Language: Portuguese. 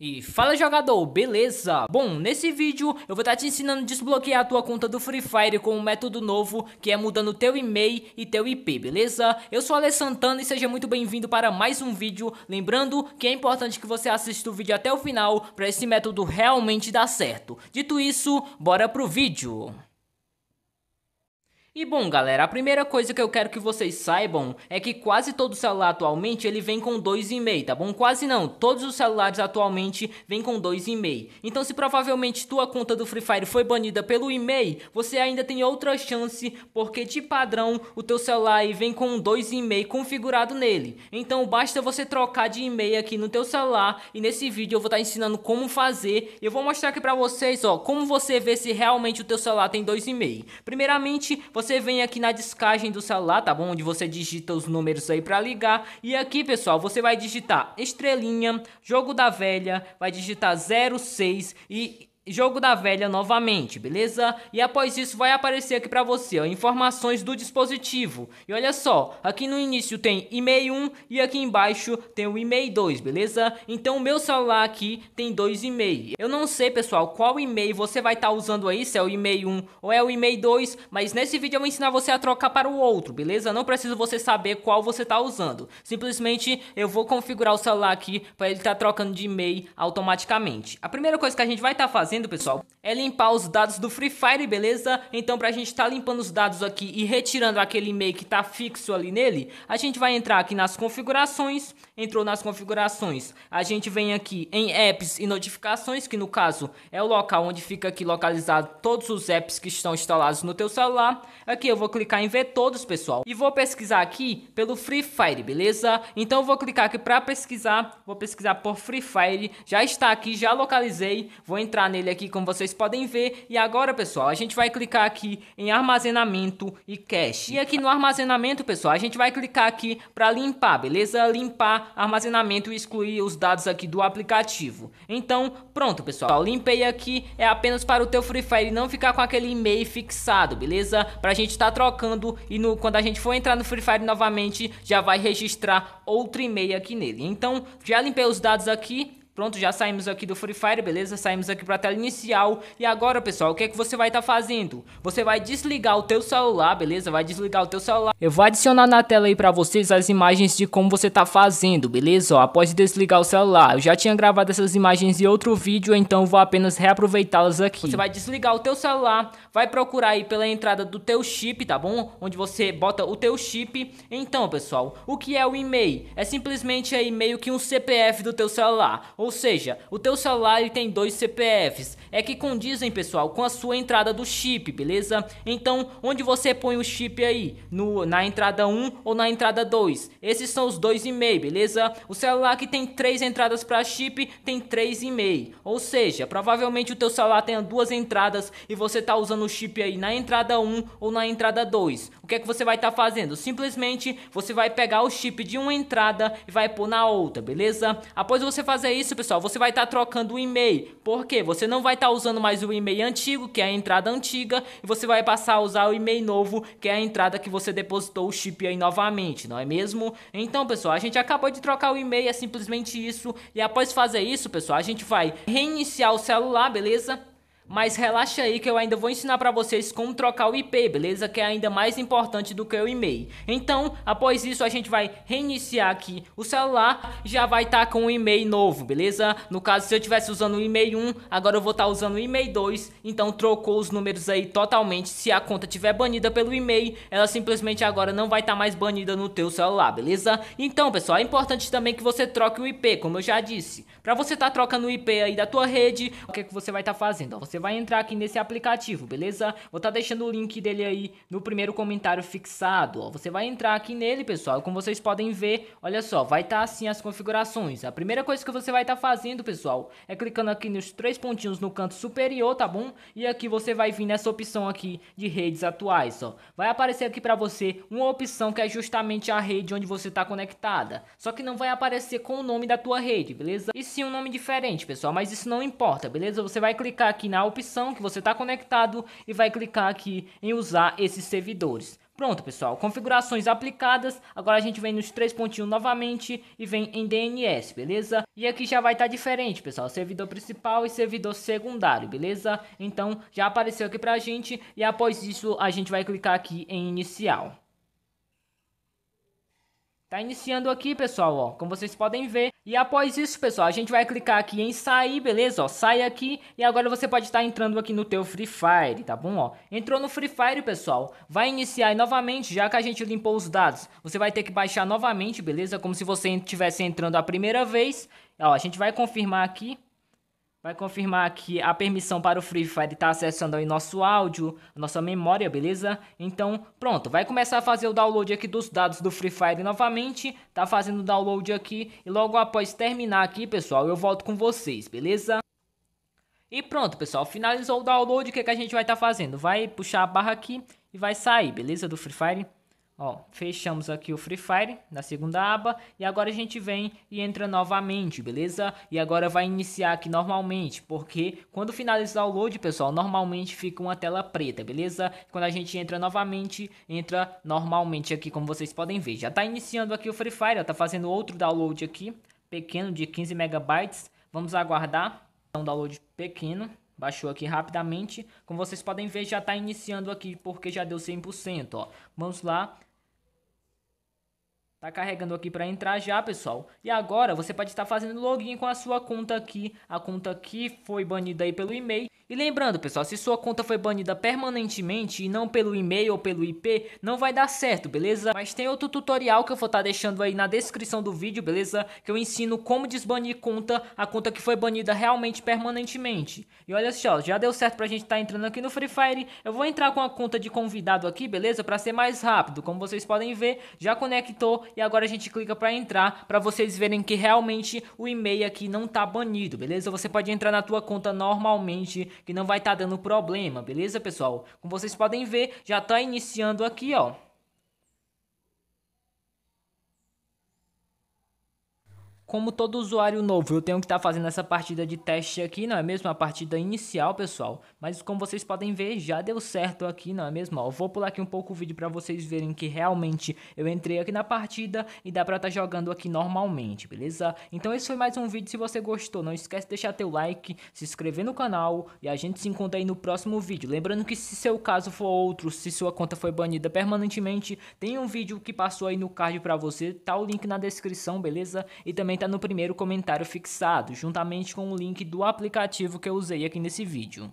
E fala jogador, beleza? Bom, nesse vídeo eu vou estar tá te ensinando a desbloquear a tua conta do Free Fire com um método novo que é mudando teu e-mail e teu IP, beleza? Eu sou Alex Santana e seja muito bem-vindo para mais um vídeo. Lembrando que é importante que você assista o vídeo até o final para esse método realmente dar certo. Dito isso, bora pro vídeo! E bom galera, a primeira coisa que eu quero que vocês saibam é que quase todo celular atualmente ele vem com 2,5, tá bom? Quase não, todos os celulares atualmente vêm com 2,5. Então se provavelmente tua conta do Free Fire foi banida pelo e-mail, você ainda tem outra chance, porque de padrão o teu celular aí vem com 2,5 configurado nele. Então basta você trocar de e-mail aqui no teu celular e nesse vídeo eu vou estar tá ensinando como fazer. Eu vou mostrar aqui pra vocês, ó, como você vê se realmente o teu celular tem 2,5. Primeiramente, você você vem aqui na descagem do celular, tá bom? Onde você digita os números aí para ligar. E aqui, pessoal, você vai digitar estrelinha, jogo da velha, vai digitar 06 e jogo da velha novamente, beleza? E após isso vai aparecer aqui para você, ó, informações do dispositivo. E olha só, aqui no início tem e-mail 1 e aqui embaixo tem o e-mail 2, beleza? Então o meu celular aqui tem dois e-mail. Eu não sei, pessoal, qual e-mail você vai estar tá usando aí, se é o e-mail 1 ou é o e-mail 2, mas nesse vídeo eu vou ensinar você a trocar para o outro, beleza? Não preciso você saber qual você está usando. Simplesmente eu vou configurar o celular aqui para ele estar tá trocando de e-mail automaticamente. A primeira coisa que a gente vai estar tá fazendo fazendo, pessoal, é limpar os dados do Free Fire, beleza? Então pra gente tá limpando os dados aqui e retirando aquele e-mail que tá fixo ali nele, a gente vai entrar aqui nas configurações, entrou nas configurações, a gente vem aqui em apps e notificações, que no caso é o local onde fica aqui localizado todos os apps que estão instalados no teu celular. Aqui eu vou clicar em ver todos, pessoal, e vou pesquisar aqui pelo Free Fire, beleza? Então eu vou clicar aqui pra pesquisar, vou pesquisar por Free Fire, já está aqui, já localizei, vou entrar nele ele aqui, como vocês podem ver. E agora, pessoal, a gente vai clicar aqui em armazenamento e cache. E aqui no armazenamento, pessoal, a gente vai clicar aqui para limpar, beleza? Limpar armazenamento e excluir os dados aqui do aplicativo. Então, pronto, pessoal. Limpei aqui é apenas para o teu Free Fire não ficar com aquele e-mail fixado, beleza? Pra gente estar tá trocando e no, quando a gente for entrar no Free Fire novamente, já vai registrar outro e-mail aqui nele. Então, já limpei os dados aqui, Pronto, já saímos aqui do Free Fire, beleza? Saímos aqui pra tela inicial. E agora, pessoal, o que é que você vai estar tá fazendo? Você vai desligar o teu celular, beleza? Vai desligar o teu celular. Eu vou adicionar na tela aí pra vocês as imagens de como você tá fazendo, beleza? Ó, após desligar o celular. Eu já tinha gravado essas imagens em outro vídeo, então vou apenas reaproveitá-las aqui. Você vai desligar o teu celular, vai procurar aí pela entrada do teu chip, tá bom? Onde você bota o teu chip. Então, pessoal, o que é o e-mail? É simplesmente aí meio que um CPF do teu celular. Ou ou seja, o teu salário tem dois CPFs é que condizem, pessoal, com a sua entrada do chip, beleza? Então, onde você põe o chip aí? No, na entrada 1 ou na entrada 2? Esses são os 2,5, beleza? O celular que tem três entradas para chip tem 3,5. Ou seja, provavelmente o teu celular tenha duas entradas e você tá usando o chip aí na entrada 1 ou na entrada 2. O que é que você vai estar tá fazendo? Simplesmente você vai pegar o chip de uma entrada e vai pôr na outra, beleza? Após você fazer isso, pessoal, você vai estar tá trocando o e-mail. Por quê? Você não vai estar tá usando mais o e-mail antigo, que é a entrada antiga, e você vai passar a usar o e-mail novo, que é a entrada que você depositou o chip aí novamente, não é mesmo? Então, pessoal, a gente acabou de trocar o e-mail, é simplesmente isso. E após fazer isso, pessoal, a gente vai reiniciar o celular, beleza? Mas relaxa aí que eu ainda vou ensinar para vocês como trocar o IP, beleza? Que é ainda mais importante do que o e-mail. Então, após isso, a gente vai reiniciar aqui o celular, já vai estar tá com o e-mail novo, beleza? No caso, se eu estivesse usando o e-mail 1, agora eu vou estar tá usando o e-mail 2, então trocou os números aí totalmente. Se a conta tiver banida pelo e-mail, ela simplesmente agora não vai estar tá mais banida no teu celular, beleza? Então, pessoal, é importante também que você troque o IP, como eu já disse. Para você estar tá trocando o IP aí da tua rede, o que, é que você vai estar tá fazendo? Você você vai entrar aqui nesse aplicativo, beleza? Vou estar tá deixando o link dele aí no primeiro comentário fixado, ó. Você vai entrar aqui nele, pessoal. Como vocês podem ver, olha só, vai estar tá assim as configurações. A primeira coisa que você vai estar tá fazendo, pessoal, é clicando aqui nos três pontinhos no canto superior, tá bom? E aqui você vai vir nessa opção aqui de redes atuais, ó. Vai aparecer aqui para você uma opção que é justamente a rede onde você está conectada. Só que não vai aparecer com o nome da tua rede, beleza? E sim um nome diferente, pessoal, mas isso não importa, beleza? Você vai clicar aqui na opção que você está conectado e vai clicar aqui em usar esses servidores. Pronto, pessoal. Configurações aplicadas. Agora a gente vem nos três pontinhos novamente e vem em DNS, beleza? E aqui já vai estar tá diferente, pessoal. Servidor principal e servidor secundário, beleza? Então já apareceu aqui pra gente e após isso a gente vai clicar aqui em inicial. Tá iniciando aqui, pessoal, ó, como vocês podem ver. E após isso, pessoal, a gente vai clicar aqui em sair, beleza? Ó, sai aqui e agora você pode estar tá entrando aqui no teu Free Fire, tá bom? Ó, entrou no Free Fire, pessoal, vai iniciar novamente, já que a gente limpou os dados. Você vai ter que baixar novamente, beleza? Como se você estivesse entrando a primeira vez. Ó, a gente vai confirmar aqui. Vai confirmar que a permissão para o Free Fire está acessando aí nosso áudio, nossa memória, beleza? Então, pronto, vai começar a fazer o download aqui dos dados do Free Fire novamente. Tá fazendo o download aqui e logo após terminar aqui, pessoal, eu volto com vocês, beleza? E pronto, pessoal, finalizou o download, o que, é que a gente vai estar tá fazendo? Vai puxar a barra aqui e vai sair, beleza, do Free Fire. Ó, fechamos aqui o Free Fire na segunda aba e agora a gente vem e entra novamente, beleza? E agora vai iniciar aqui normalmente, porque quando finalizar o load, pessoal, normalmente fica uma tela preta, beleza? Quando a gente entra novamente, entra normalmente aqui, como vocês podem ver. Já tá iniciando aqui o Free Fire, ó, tá fazendo outro download aqui, pequeno, de 15 megabytes. Vamos aguardar, um então, download pequeno baixou aqui rapidamente. Como vocês podem ver, já está iniciando aqui porque já deu 100%, ó. Vamos lá, Tá carregando aqui para entrar já, pessoal. E agora você pode estar fazendo login com a sua conta aqui. A conta que foi banida aí pelo e-mail. E lembrando, pessoal, se sua conta foi banida permanentemente e não pelo e-mail ou pelo IP, não vai dar certo, beleza? Mas tem outro tutorial que eu vou estar tá deixando aí na descrição do vídeo, beleza? Que eu ensino como desbanir conta, a conta que foi banida realmente permanentemente. E olha só, já deu certo pra gente estar tá entrando aqui no Free Fire. Eu vou entrar com a conta de convidado aqui, beleza? Pra ser mais rápido. Como vocês podem ver, já conectou e agora a gente clica pra entrar pra vocês verem que realmente o e-mail aqui não tá banido, beleza? Você pode entrar na tua conta normalmente que não vai estar tá dando problema, beleza, pessoal? Como vocês podem ver, já está iniciando aqui, ó. Como todo usuário novo, eu tenho que estar tá fazendo essa partida de teste aqui, não é mesmo? A partida inicial, pessoal. Mas como vocês podem ver, já deu certo aqui, não é mesmo? Ó, vou pular aqui um pouco o vídeo para vocês verem que realmente eu entrei aqui na partida e dá para estar tá jogando aqui normalmente, beleza? Então esse foi mais um vídeo. Se você gostou, não esquece de deixar teu like, se inscrever no canal e a gente se encontra aí no próximo vídeo. Lembrando que se seu caso for outro, se sua conta foi banida permanentemente, tem um vídeo que passou aí no card para você, tá o link na descrição, beleza? E também comenta no primeiro comentário fixado, juntamente com o link do aplicativo que eu usei aqui nesse vídeo.